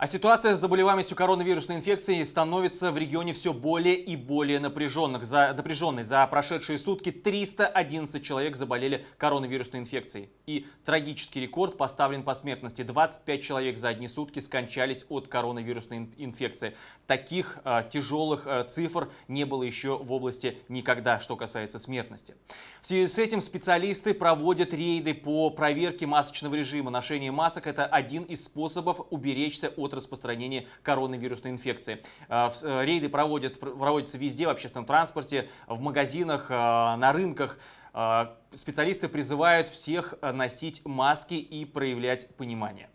А ситуация с заболеваемостью коронавирусной инфекцией становится в регионе все более и более напряженных. За, напряженной. За прошедшие сутки 311 человек заболели коронавирусной инфекцией. И трагический рекорд поставлен по смертности. 25 человек за одни сутки скончались от коронавирусной инфекции. Таких э, а, тяжелых э, а, цифр не было еще в области никогда, что касается смертности. В связи с этим специалисты проводят рейды по проверке масочного режима. Ношение масок – это один из способов уберечься от от распространения коронавирусной инфекции. Э, э, рейды проводят, проводятся везде, в общественном транспорте, в магазинах, э, на рынках. Специалисты призывают всех носить маски и проявлять понимание.